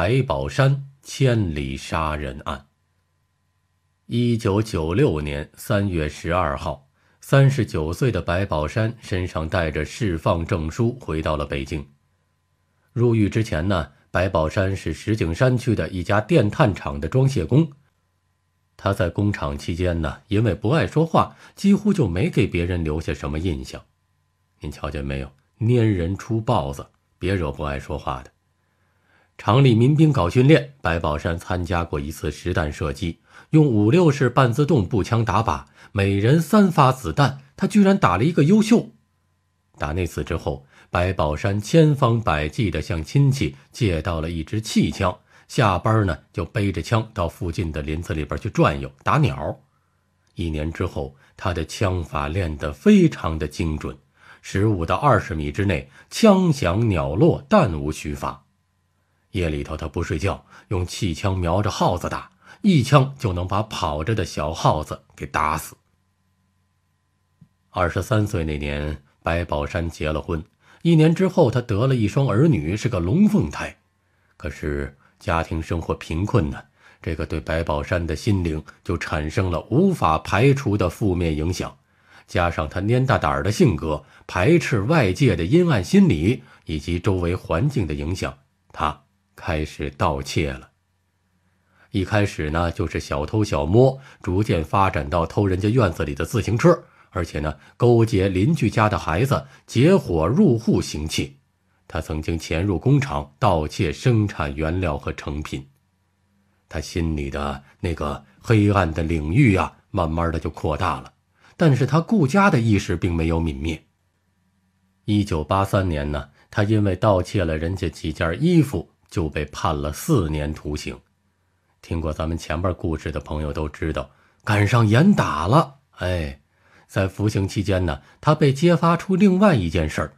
白宝山千里杀人案。一九九六年三月十二号，三十九岁的白宝山身上带着释放证书回到了北京。入狱之前呢，白宝山是石景山区的一家电碳厂的装卸工。他在工厂期间呢，因为不爱说话，几乎就没给别人留下什么印象。您瞧见没有？粘人出豹子，别惹不爱说话的。厂里民兵搞训练，白宝山参加过一次实弹射击，用五六式半自动步枪打靶，每人三发子弹，他居然打了一个优秀。打那次之后，白宝山千方百计地向亲戚借到了一支气枪，下班呢就背着枪到附近的林子里边去转悠打鸟。一年之后，他的枪法练得非常的精准，十五到二十米之内，枪响鸟落，弹无虚发。夜里头，他不睡觉，用气枪瞄着耗子打，一枪就能把跑着的小耗子给打死。二十三岁那年，白宝山结了婚，一年之后，他得了一双儿女，是个龙凤胎。可是家庭生活贫困呢，这个对白宝山的心灵就产生了无法排除的负面影响。加上他蔫大胆的性格，排斥外界的阴暗心理，以及周围环境的影响，他。开始盗窃了。一开始呢，就是小偷小摸，逐渐发展到偷人家院子里的自行车，而且呢，勾结邻居家的孩子结伙入户行窃。他曾经潜入工厂盗窃生产原料和成品。他心里的那个黑暗的领域呀，慢慢的就扩大了，但是他顾家的意识并没有泯灭。一九八三年呢，他因为盗窃了人家几件衣服。就被判了四年徒刑。听过咱们前边故事的朋友都知道，赶上严打了。哎，在服刑期间呢，他被揭发出另外一件事儿。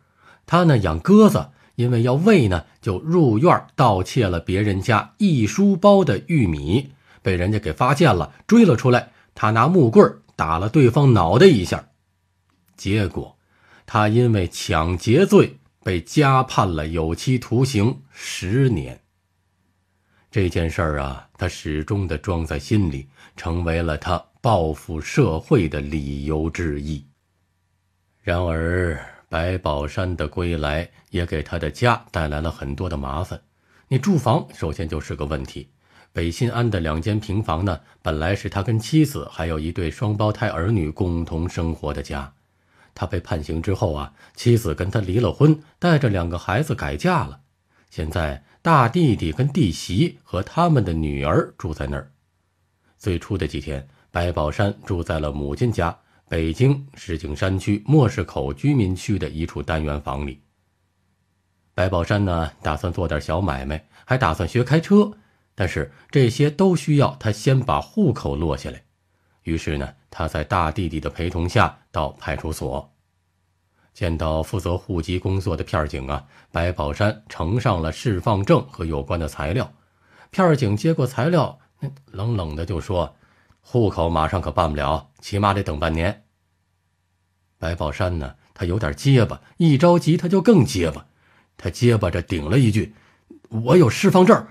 他呢养鸽子，因为要喂呢，就入院盗窃了别人家一书包的玉米，被人家给发现了，追了出来。他拿木棍打了对方脑袋一下，结果他因为抢劫罪。被加判了有期徒刑十年。这件事儿啊，他始终的装在心里，成为了他报复社会的理由之一。然而，白宝山的归来也给他的家带来了很多的麻烦。你住房首先就是个问题，北新安的两间平房呢，本来是他跟妻子还有一对双胞胎儿女共同生活的家。他被判刑之后啊，妻子跟他离了婚，带着两个孩子改嫁了。现在大弟弟跟弟媳和他们的女儿住在那儿。最初的几天，白宝山住在了母亲家，北京石景山区莫市口居民区的一处单元房里。白宝山呢，打算做点小买卖，还打算学开车，但是这些都需要他先把户口落下来。于是呢。他在大弟弟的陪同下到派出所，见到负责户籍工作的片警啊，白宝山呈上了释放证和有关的材料。片警接过材料，冷冷的就说：“户口马上可办不了，起码得等半年。”白宝山呢，他有点结巴，一着急他就更结巴，他结巴着顶了一句：“我有释放证，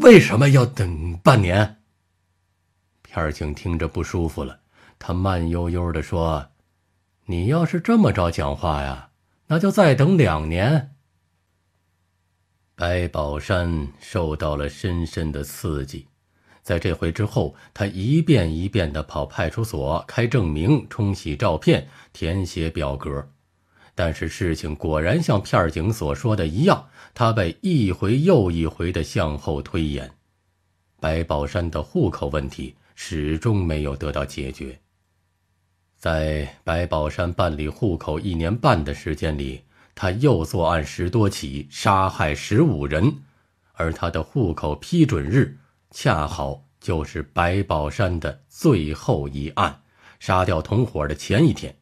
为什么要等半年？”片警听着不舒服了，他慢悠悠地说：“你要是这么着讲话呀，那就再等两年。”白宝山受到了深深的刺激，在这回之后，他一遍一遍地跑派出所开证明、冲洗照片、填写表格。但是事情果然像片警所说的一样，他被一回又一回地向后推延。白宝山的户口问题。始终没有得到解决。在白宝山办理户口一年半的时间里，他又作案十多起，杀害十五人。而他的户口批准日，恰好就是白宝山的最后一案，杀掉同伙的前一天。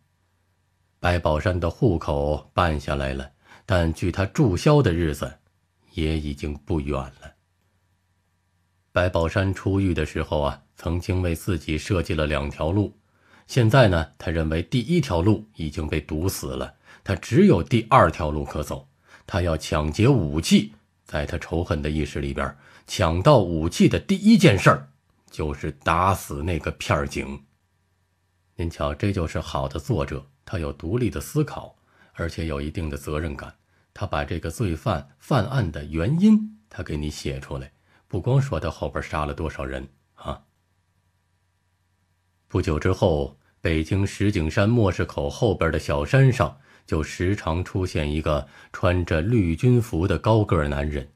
白宝山的户口办下来了，但距他注销的日子，也已经不远了。白宝山出狱的时候啊。曾经为自己设计了两条路，现在呢，他认为第一条路已经被堵死了，他只有第二条路可走。他要抢劫武器，在他仇恨的意识里边，抢到武器的第一件事儿就是打死那个片儿警。您瞧，这就是好的作者，他有独立的思考，而且有一定的责任感。他把这个罪犯犯案的原因，他给你写出来，不光说他后边杀了多少人。不久之后，北京石景山磨市口后边的小山上，就时常出现一个穿着绿军服的高个男人。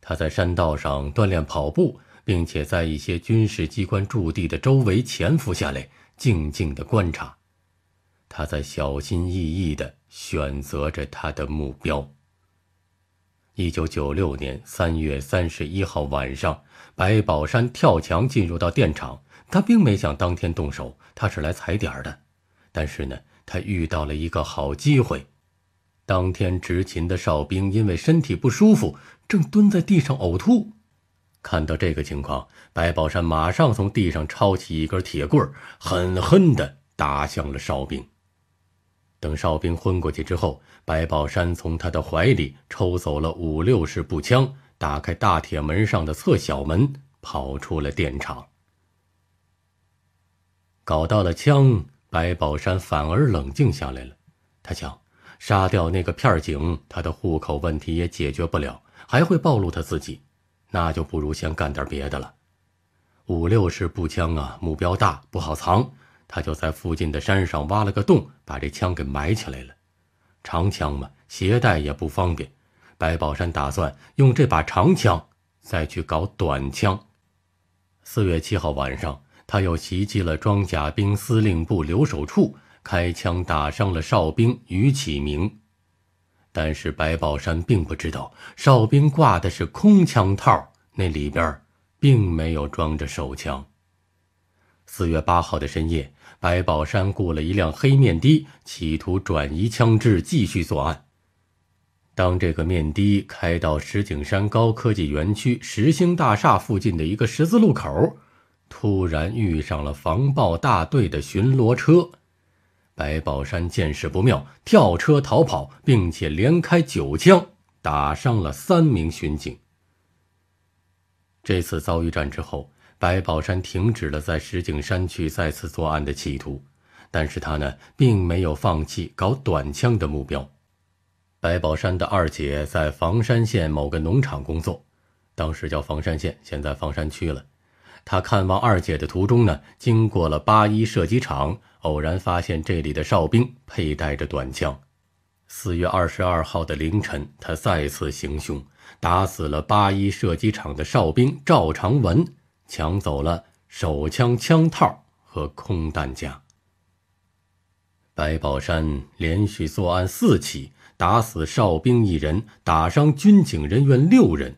他在山道上锻炼跑步，并且在一些军事机关驻地的周围潜伏下来，静静的观察。他在小心翼翼地选择着他的目标。一九九六年三月三十一号晚上，白宝山跳墙进入到电厂。他并没想当天动手，他是来踩点的。但是呢，他遇到了一个好机会。当天执勤的哨兵因为身体不舒服，正蹲在地上呕吐。看到这个情况，白宝山马上从地上抄起一根铁棍，狠狠地打向了哨兵。等哨兵昏过去之后，白宝山从他的怀里抽走了五六式步枪，打开大铁门上的侧小门，跑出了电厂。搞到了枪，白宝山反而冷静下来了。他想，杀掉那个片警，他的户口问题也解决不了，还会暴露他自己，那就不如先干点别的了。五六式步枪啊，目标大，不好藏。他就在附近的山上挖了个洞，把这枪给埋起来了。长枪嘛，携带也不方便。白宝山打算用这把长枪再去搞短枪。四月七号晚上，他又袭击了装甲兵司令部留守处，开枪打伤了哨兵于启明。但是白宝山并不知道，哨兵挂的是空枪套，那里边并没有装着手枪。四月八号的深夜。白宝山雇了一辆黑面的，企图转移枪支，继续作案。当这个面的开到石景山高科技园区石兴大厦附近的一个十字路口，突然遇上了防暴大队的巡逻车。白宝山见势不妙，跳车逃跑，并且连开九枪，打伤了三名巡警。这次遭遇战之后。白宝山停止了在石景山区再次作案的企图，但是他呢并没有放弃搞短枪的目标。白宝山的二姐在房山县某个农场工作，当时叫房山县，现在房山区了。他看望二姐的途中呢，经过了八一射击场，偶然发现这里的哨兵佩戴着短枪。四月二十二号的凌晨，他再次行凶，打死了八一射击场的哨兵赵长文。抢走了手枪、枪套和空弹夹。白宝山连续作案四起，打死哨兵一人，打伤军警人员六人，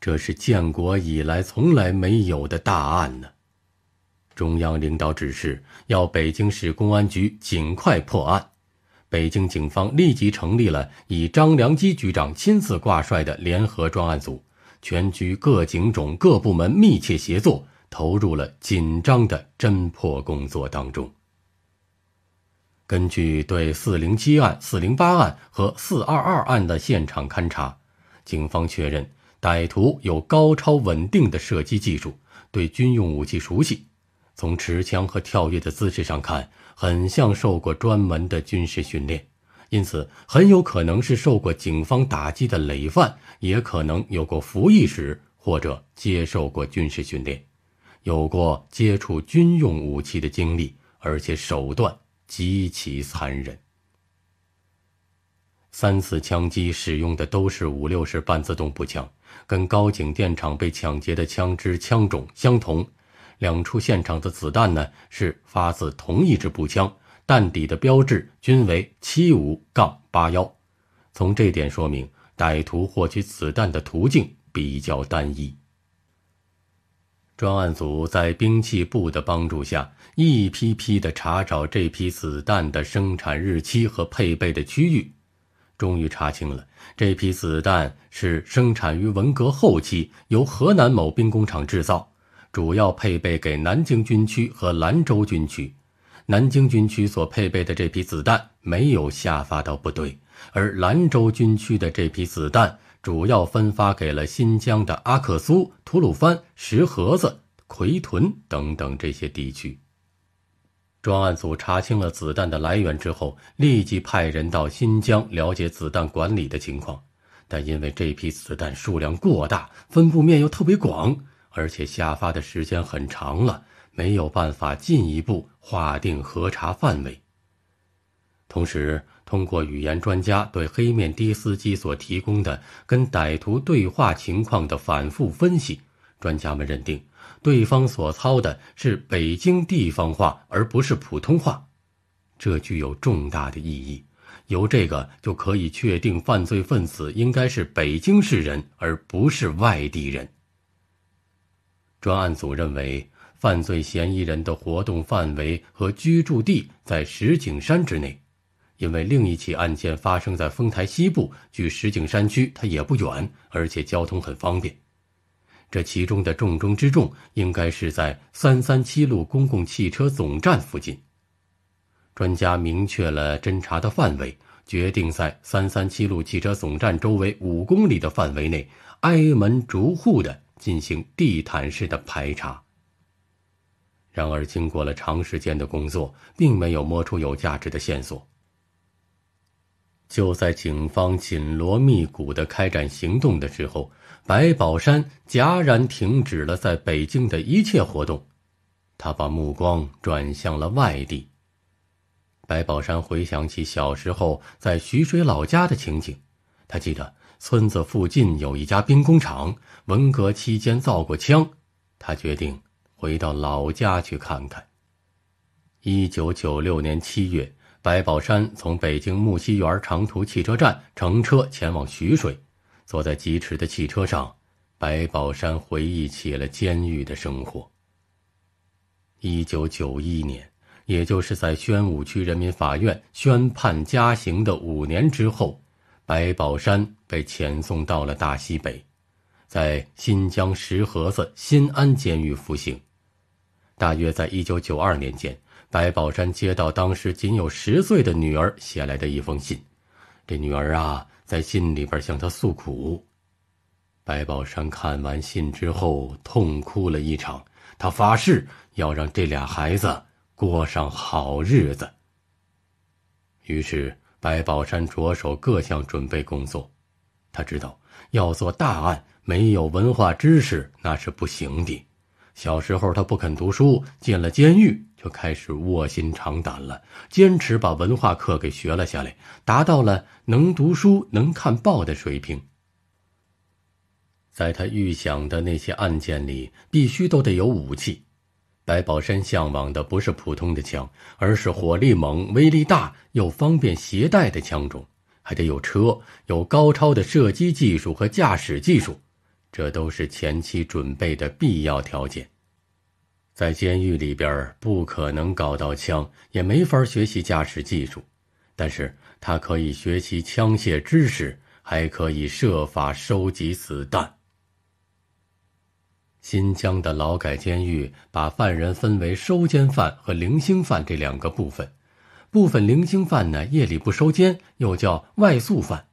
这是建国以来从来没有的大案呢！中央领导指示要北京市公安局尽快破案，北京警方立即成立了以张良基局长亲自挂帅的联合专案组。全局各警种各部门密切协作，投入了紧张的侦破工作当中。根据对四零七案、四零八案和四二二案的现场勘查，警方确认歹徒有高超稳定的射击技术，对军用武器熟悉。从持枪和跳跃的姿势上看，很像受过专门的军事训练。因此，很有可能是受过警方打击的累犯，也可能有过服役史或者接受过军事训练，有过接触军用武器的经历，而且手段极其残忍。三次枪击使用的都是五六式半自动步枪，跟高井电厂被抢劫的枪支枪种相同。两处现场的子弹呢，是发自同一支步枪。弹底的标志均为七五杠八幺，从这点说明歹徒获取子弹的途径比较单一。专案组在兵器部的帮助下，一批批的查找这批子弹的生产日期和配备的区域，终于查清了这批子弹是生产于文革后期，由河南某兵工厂制造，主要配备给南京军区和兰州军区。南京军区所配备的这批子弹没有下发到部队，而兰州军区的这批子弹主要分发给了新疆的阿克苏、吐鲁番、石河子、奎屯等等这些地区。专案组查清了子弹的来源之后，立即派人到新疆了解子弹管理的情况，但因为这批子弹数量过大，分布面又特别广，而且下发的时间很长了，没有办法进一步。划定核查范围，同时通过语言专家对黑面的司机所提供的跟歹徒对话情况的反复分析，专家们认定对方所操的是北京地方话，而不是普通话，这具有重大的意义。由这个就可以确定犯罪分子应该是北京市人，而不是外地人。专案组认为。犯罪嫌疑人的活动范围和居住地在石景山之内，因为另一起案件发生在丰台西部，距石景山区它也不远，而且交通很方便。这其中的重中之重应该是在三三七路公共汽车总站附近。专家明确了侦查的范围，决定在三三七路汽车总站周围五公里的范围内挨门逐户的进行地毯式的排查。然而，经过了长时间的工作，并没有摸出有价值的线索。就在警方紧锣密鼓的开展行动的时候，白宝山戛然停止了在北京的一切活动，他把目光转向了外地。白宝山回想起小时候在徐水老家的情景，他记得村子附近有一家兵工厂，文革期间造过枪，他决定。回到老家去看看。一九九六年七月，白宝山从北京木樨园长途汽车站乘车前往徐水。坐在疾驰的汽车上，白宝山回忆起了监狱的生活。一九九一年，也就是在宣武区人民法院宣判加刑的五年之后，白宝山被遣送到了大西北，在新疆石河子新安监狱服刑。大约在一九九二年间，白宝山接到当时仅有十岁的女儿写来的一封信。这女儿啊，在信里边向他诉苦。白宝山看完信之后，痛哭了一场。他发誓要让这俩孩子过上好日子。于是，白宝山着手各项准备工作。他知道要做大案，没有文化知识那是不行的。小时候他不肯读书，进了监狱就开始卧薪尝胆了，坚持把文化课给学了下来，达到了能读书、能看报的水平。在他预想的那些案件里，必须都得有武器。白宝山向往的不是普通的枪，而是火力猛、威力大又方便携带的枪种，还得有车，有高超的射击技术和驾驶技术。这都是前期准备的必要条件。在监狱里边，不可能搞到枪，也没法学习驾驶技术，但是他可以学习枪械知识，还可以设法收集子弹。新疆的劳改监狱把犯人分为收监犯和零星犯这两个部分，部分零星犯呢夜里不收监，又叫外宿犯。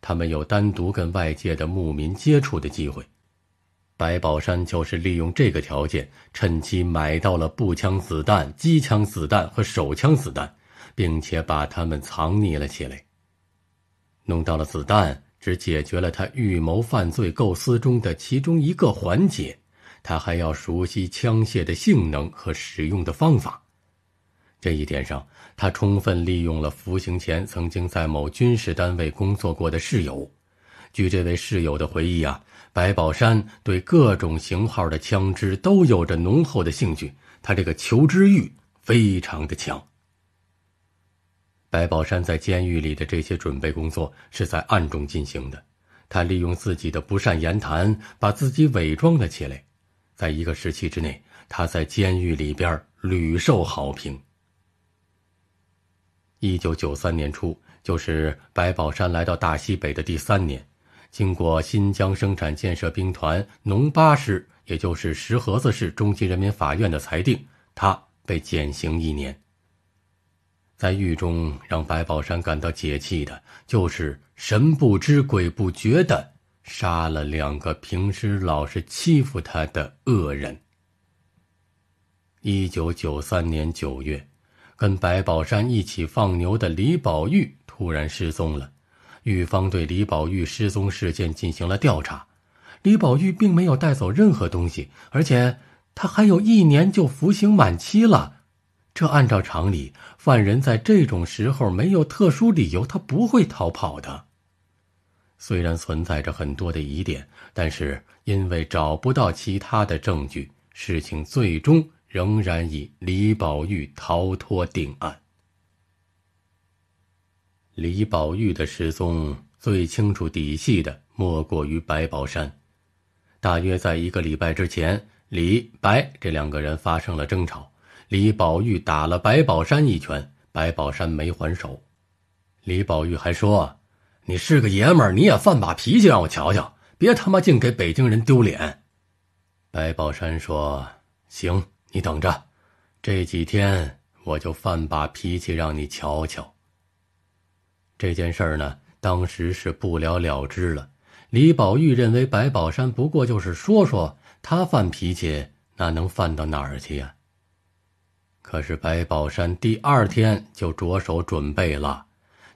他们有单独跟外界的牧民接触的机会，白宝山就是利用这个条件，趁机买到了步枪子弹、机枪子弹和手枪子弹，并且把它们藏匿了起来。弄到了子弹，只解决了他预谋犯罪构思中的其中一个环节，他还要熟悉枪械的性能和使用的方法。这一点上，他充分利用了服刑前曾经在某军事单位工作过的室友。据这位室友的回忆啊，白宝山对各种型号的枪支都有着浓厚的兴趣，他这个求知欲非常的强。白宝山在监狱里的这些准备工作是在暗中进行的，他利用自己的不善言谈把自己伪装了起来。在一个时期之内，他在监狱里边屡受好评。一九九三年初，就是白宝山来到大西北的第三年，经过新疆生产建设兵团农八师，也就是石河子市中级人民法院的裁定，他被减刑一年。在狱中，让白宝山感到解气的就是神不知鬼不觉的杀了两个平时老是欺负他的恶人。一九九三年九月。跟白宝山一起放牛的李宝玉突然失踪了，玉芳对李宝玉失踪事件进行了调查。李宝玉并没有带走任何东西，而且他还有一年就服刑满期了。这按照常理，犯人在这种时候没有特殊理由，他不会逃跑的。虽然存在着很多的疑点，但是因为找不到其他的证据，事情最终。仍然以李宝玉逃脱定案。李宝玉的失踪，最清楚底细的莫过于白宝山。大约在一个礼拜之前，李白这两个人发生了争吵。李宝玉打了白宝山一拳，白宝山没还手。李宝玉还说：“你是个爷们儿，你也犯把脾气让我瞧瞧，别他妈净给北京人丢脸。”白宝山说：“行。”你等着，这几天我就犯把脾气让你瞧瞧。这件事儿呢，当时是不了了之了。李宝玉认为白宝山不过就是说说，他犯脾气那能犯到哪儿去呀？可是白宝山第二天就着手准备了，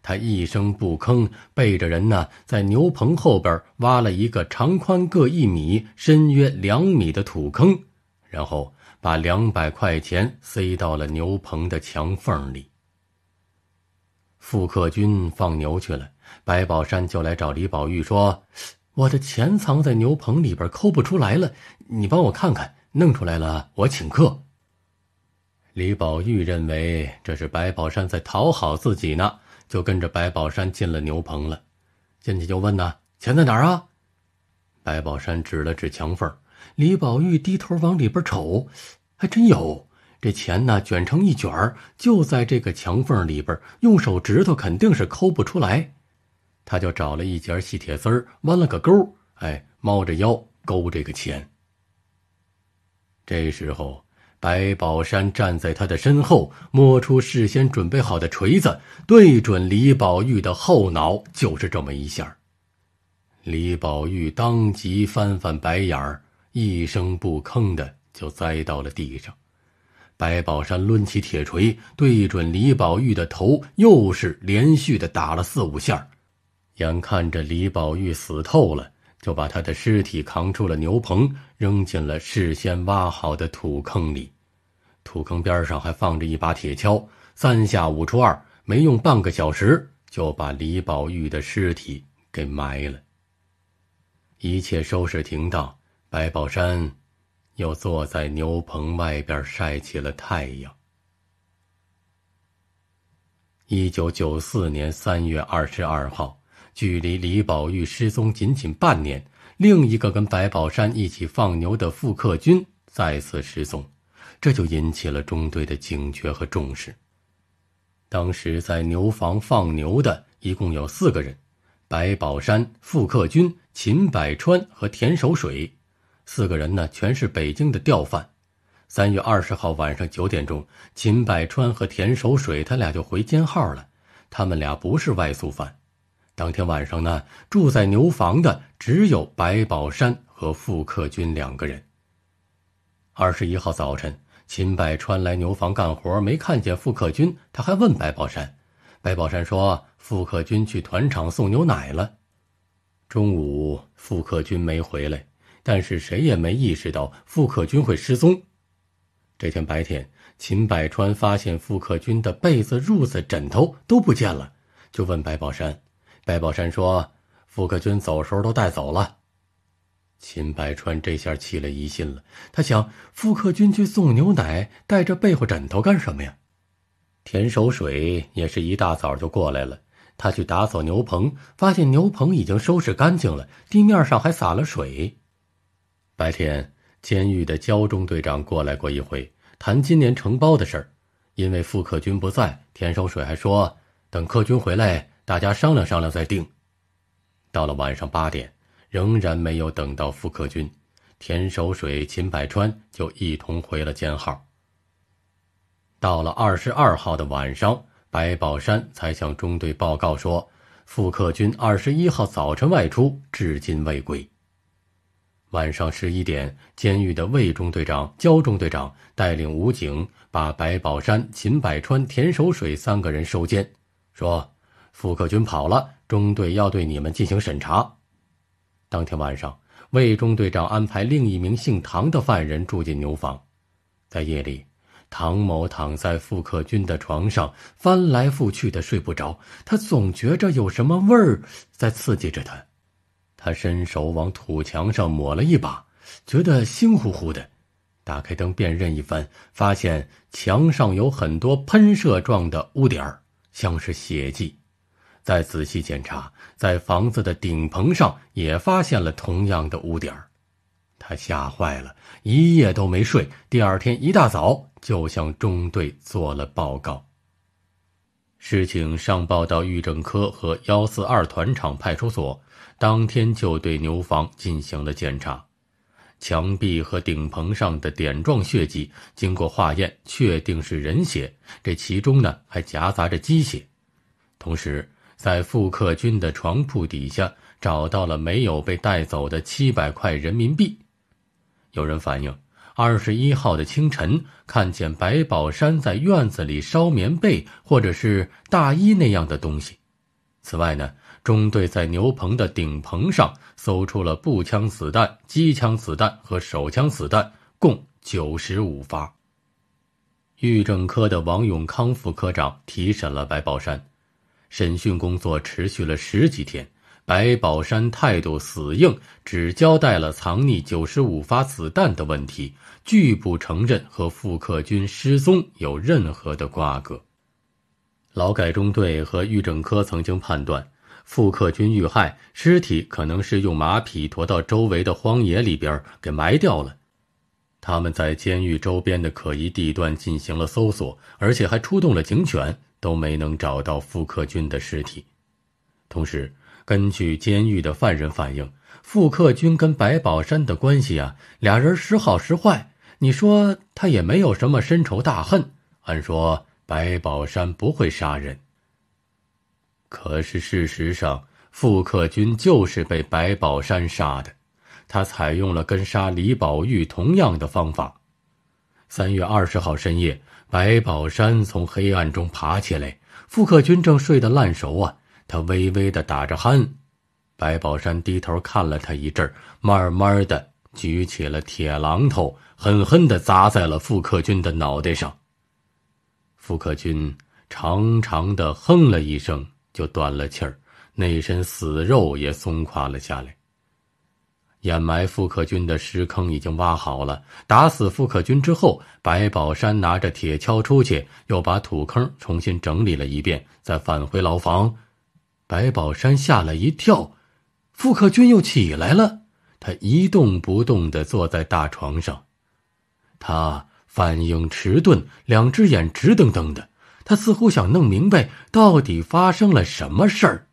他一声不吭，背着人呢，在牛棚后边挖了一个长宽各一米、深约两米的土坑，然后。把两百块钱塞到了牛棚的墙缝里。富克军放牛去了，白宝山就来找李宝玉说：“我的钱藏在牛棚里边，抠不出来了，你帮我看看，弄出来了我请客。”李宝玉认为这是白宝山在讨好自己呢，就跟着白宝山进了牛棚了。进去就问呢：“钱在哪儿啊？”白宝山指了指墙缝。李宝玉低头往里边瞅，还真有这钱呢，卷成一卷儿，就在这个墙缝里边，用手指头肯定是抠不出来。他就找了一截细铁丝，弯了个钩，哎，猫着腰勾这个钱。这时候，白宝山站在他的身后，摸出事先准备好的锤子，对准李宝玉的后脑，就是这么一下。李宝玉当即翻翻白眼儿。一声不吭的就栽到了地上，白宝山抡起铁锤，对准李宝玉的头，又是连续的打了四五下。眼看着李宝玉死透了，就把他的尸体扛出了牛棚，扔进了事先挖好的土坑里。土坑边上还放着一把铁锹，三下五除二，没用半个小时就把李宝玉的尸体给埋了。一切收拾停当。白宝山，又坐在牛棚外边晒起了太阳。一九九四年三月二十二号，距离李宝玉失踪仅仅半年，另一个跟白宝山一起放牛的傅克军再次失踪，这就引起了中队的警觉和重视。当时在牛房放牛的一共有四个人：白宝山、傅克军、秦百川和田守水。四个人呢，全是北京的调犯。三月二十号晚上九点钟，秦百川和田守水他俩就回监号了。他们俩不是外宿犯。当天晚上呢，住在牛房的只有白宝山和付克军两个人。二十一号早晨，秦百川来牛房干活，没看见付克军，他还问白宝山。白宝山说，付克军去团场送牛奶了。中午，付克军没回来。但是谁也没意识到傅克军会失踪。这天白天，秦百川发现傅克军的被子、褥子、枕头都不见了，就问白宝山。白宝山说：“傅克军走时候都带走了。”秦百川这下起了疑心了，他想：傅克军去送牛奶，带着被或枕头干什么呀？田守水也是一大早就过来了，他去打扫牛棚，发现牛棚已经收拾干净了，地面上还洒了水。白天，监狱的焦中队长过来过一回，谈今年承包的事儿。因为傅克军不在，田守水还说等克军回来，大家商量商量再定。到了晚上八点，仍然没有等到傅克军，田守水、秦百川就一同回了监号。到了二十二号的晚上，白宝山才向中队报告说，傅克军二十一号早晨外出，至今未归。晚上十一点，监狱的魏中队长、焦中队长带领武警把白宝山、秦百川、田守水三个人收监，说：“富克军跑了，中队要对你们进行审查。”当天晚上，魏中队长安排另一名姓唐的犯人住进牛房。在夜里，唐某躺在富克军的床上，翻来覆去的睡不着，他总觉着有什么味儿在刺激着他。他伸手往土墙上抹了一把，觉得腥乎乎的。打开灯辨认一番，发现墙上有很多喷射状的污点，像是血迹。再仔细检查，在房子的顶棚上也发现了同样的污点。他吓坏了，一夜都没睡。第二天一大早，就向中队做了报告。事情上报到预政科和幺四二团场派出所。当天就对牛房进行了检查，墙壁和顶棚上的点状血迹经过化验确定是人血，这其中呢还夹杂着鸡血。同时，在复克军的床铺底下找到了没有被带走的七百块人民币。有人反映，二十一号的清晨看见白宝山在院子里烧棉被或者是大衣那样的东西。此外呢。中队在牛棚的顶棚上搜出了步枪子弹、机枪子弹和手枪子弹，共九十五发。预政科的王永康副科长提审了白宝山，审讯工作持续了十几天。白宝山态度死硬，只交代了藏匿九十五发子弹的问题，拒不承认和傅克军失踪有任何的瓜葛。劳改中队和预政科曾经判断。傅克军遇害，尸体可能是用马匹驮到周围的荒野里边给埋掉了。他们在监狱周边的可疑地段进行了搜索，而且还出动了警犬，都没能找到傅克军的尸体。同时，根据监狱的犯人反映，傅克军跟白宝山的关系啊，俩人时好时坏。你说他也没有什么深仇大恨，按说白宝山不会杀人。可是，事实上，傅克军就是被白宝山杀的。他采用了跟杀李宝玉同样的方法。三月二十号深夜，白宝山从黑暗中爬起来，傅克军正睡得烂熟啊，他微微的打着鼾。白宝山低头看了他一阵，慢慢的举起了铁榔头，狠狠的砸在了傅克军的脑袋上。傅克军长长的哼了一声。就断了气儿，那身死肉也松垮了下来。掩埋富可军的尸坑已经挖好了。打死富可军之后，白宝山拿着铁锹出去，又把土坑重新整理了一遍，再返回牢房。白宝山吓了一跳，富可军又起来了。他一动不动地坐在大床上，他反应迟钝，两只眼直瞪瞪的。他似乎想弄明白到底发生了什么事儿。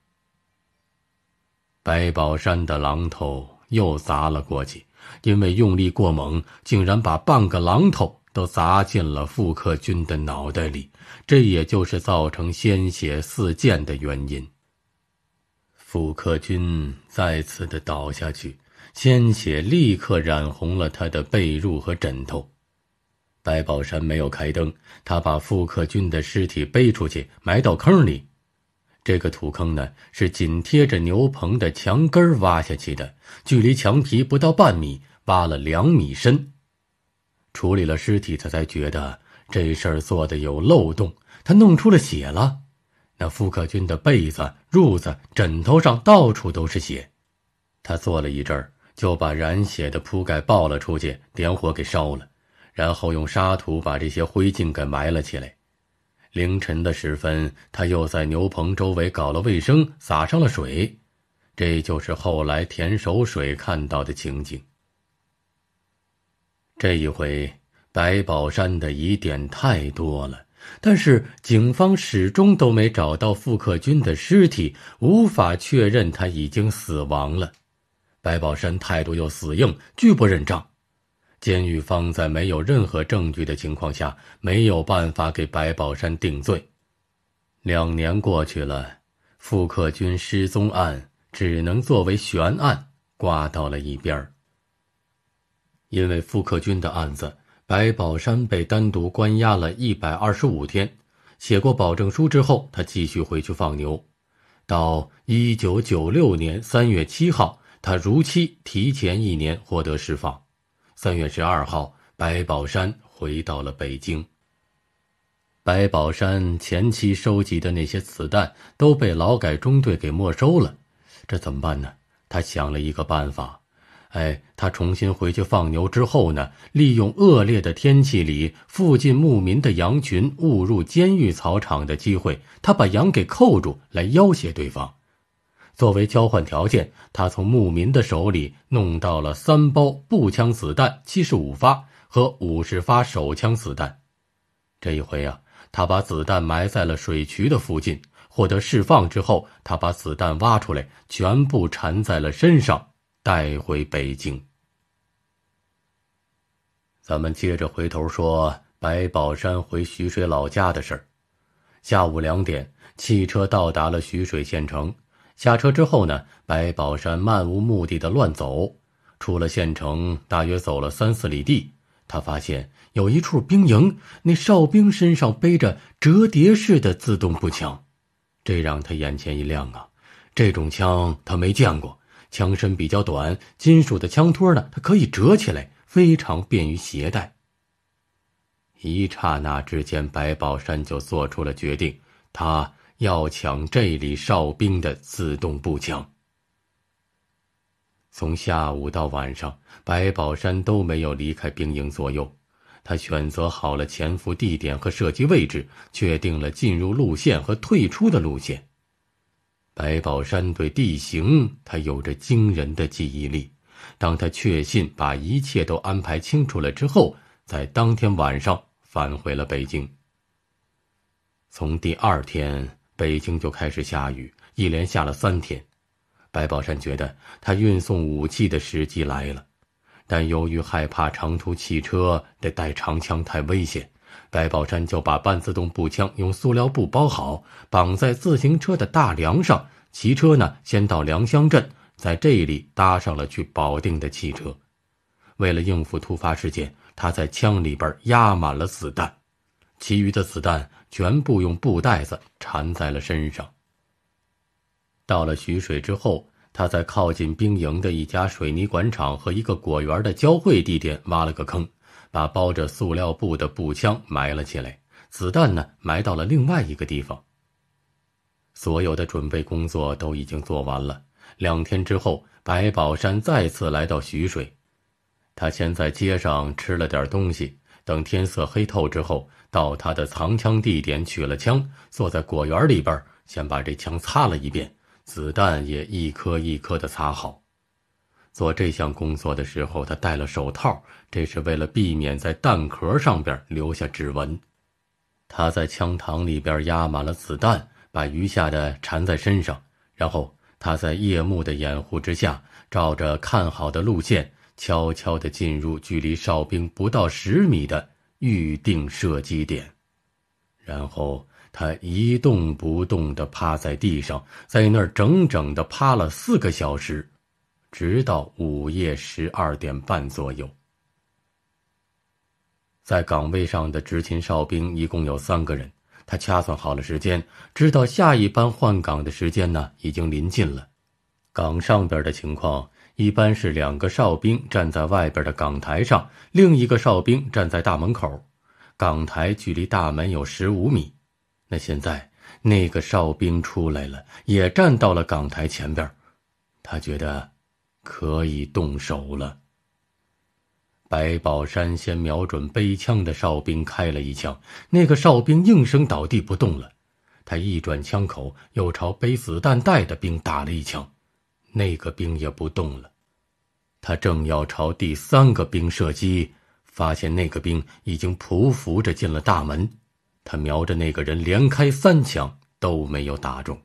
白宝山的榔头又砸了过去，因为用力过猛，竟然把半个榔头都砸进了傅克军的脑袋里，这也就是造成鲜血四溅的原因。傅克军再次的倒下去，鲜血立刻染红了他的被褥和枕头。白宝山没有开灯，他把傅克俊的尸体背出去，埋到坑里。这个土坑呢，是紧贴着牛棚的墙根挖下去的，距离墙皮不到半米，挖了两米深。处理了尸体，他才觉得这事儿做的有漏洞，他弄出了血了。那傅克俊的被子、褥子、枕头上到处都是血。他坐了一阵儿，就把染血的铺盖抱了出去，点火给烧了。然后用沙土把这些灰烬给埋了起来。凌晨的时分，他又在牛棚周围搞了卫生，洒上了水。这就是后来田守水看到的情景。这一回，白宝山的疑点太多了，但是警方始终都没找到傅克军的尸体，无法确认他已经死亡了。白宝山态度又死硬，拒不认账。监狱方在没有任何证据的情况下，没有办法给白宝山定罪。两年过去了，傅克军失踪案只能作为悬案挂到了一边因为傅克军的案子，白宝山被单独关押了一百二十五天。写过保证书之后，他继续回去放牛。到一九九六年三月七号，他如期提前一年获得释放。三月十二号，白宝山回到了北京。白宝山前期收集的那些子弹都被劳改中队给没收了，这怎么办呢？他想了一个办法，哎，他重新回去放牛之后呢，利用恶劣的天气里附近牧民的羊群误入监狱草场的机会，他把羊给扣住来要挟对方。作为交换条件，他从牧民的手里弄到了三包步枪子弹，七十五发和五十发手枪子弹。这一回啊，他把子弹埋在了水渠的附近。获得释放之后，他把子弹挖出来，全部缠在了身上，带回北京。咱们接着回头说白宝山回徐水老家的事儿。下午两点，汽车到达了徐水县城。下车之后呢，白宝山漫无目的的乱走，出了县城，大约走了三四里地，他发现有一处兵营，那哨兵身上背着折叠式的自动步枪，这让他眼前一亮啊！这种枪他没见过，枪身比较短，金属的枪托呢，它可以折起来，非常便于携带。一刹那之间，白宝山就做出了决定，他。要抢这里哨兵的自动步枪。从下午到晚上，白宝山都没有离开兵营左右。他选择好了潜伏地点和射击位置，确定了进入路线和退出的路线。白宝山对地形，他有着惊人的记忆力。当他确信把一切都安排清楚了之后，在当天晚上返回了北京。从第二天。北京就开始下雨，一连下了三天。白宝山觉得他运送武器的时机来了，但由于害怕长途汽车得带长枪太危险，白宝山就把半自动步枪用塑料布包好，绑在自行车的大梁上。骑车呢，先到良乡镇，在这里搭上了去保定的汽车。为了应付突发事件，他在枪里边压满了子弹。其余的子弹全部用布袋子缠在了身上。到了徐水之后，他在靠近兵营的一家水泥管厂和一个果园的交汇地点挖了个坑，把包着塑料布的步枪埋了起来，子弹呢埋到了另外一个地方。所有的准备工作都已经做完了。两天之后，白宝山再次来到徐水，他先在街上吃了点东西，等天色黑透之后。到他的藏枪地点取了枪，坐在果园里边，先把这枪擦了一遍，子弹也一颗一颗的擦好。做这项工作的时候，他戴了手套，这是为了避免在弹壳上边留下指纹。他在枪膛里边压满了子弹，把余下的缠在身上，然后他在夜幕的掩护之下，照着看好的路线，悄悄地进入距离哨兵不到十米的。预定射击点，然后他一动不动的趴在地上，在那儿整整的趴了四个小时，直到午夜十二点半左右。在岗位上的执勤哨兵一共有三个人，他掐算好了时间，知道下一班换岗的时间呢已经临近了，岗上边的情况。一般是两个哨兵站在外边的岗台上，另一个哨兵站在大门口。岗台距离大门有十五米。那现在，那个哨兵出来了，也站到了岗台前边。他觉得可以动手了。白宝山先瞄准背枪的哨兵开了一枪，那个哨兵应声倒地不动了。他一转枪口，又朝背子弹袋的兵打了一枪。那个兵也不动了，他正要朝第三个兵射击，发现那个兵已经匍匐着进了大门。他瞄着那个人，连开三枪都没有打中。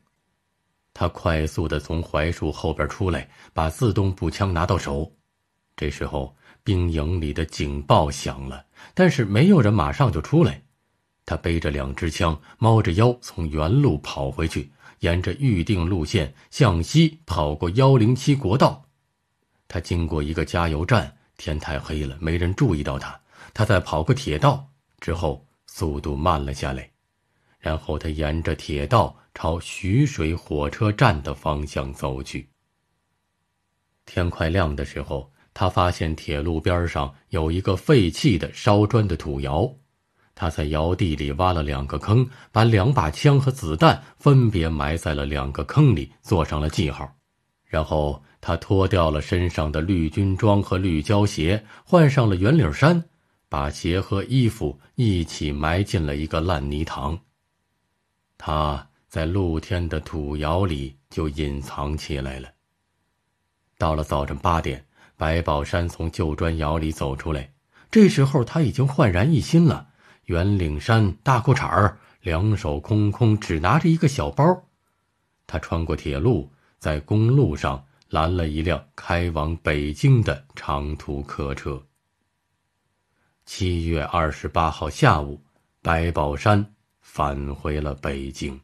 他快速的从槐树后边出来，把自动步枪拿到手。这时候兵营里的警报响了，但是没有人马上就出来。他背着两支枪，猫着腰从原路跑回去。沿着预定路线向西跑过幺零七国道，他经过一个加油站，天太黑了，没人注意到他。他在跑过铁道之后，速度慢了下来，然后他沿着铁道朝徐水火车站的方向走去。天快亮的时候，他发现铁路边上有一个废弃的烧砖的土窑。他在窑地里挖了两个坑，把两把枪和子弹分别埋在了两个坑里，做上了记号。然后他脱掉了身上的绿军装和绿胶鞋，换上了圆领衫，把鞋和衣服一起埋进了一个烂泥塘。他在露天的土窑里就隐藏起来了。到了早晨八点，白宝山从旧砖窑里走出来，这时候他已经焕然一新了。圆领衫、大裤衩儿，两手空空，只拿着一个小包。他穿过铁路，在公路上拦了一辆开往北京的长途客车。七月二十八号下午，白宝山返回了北京。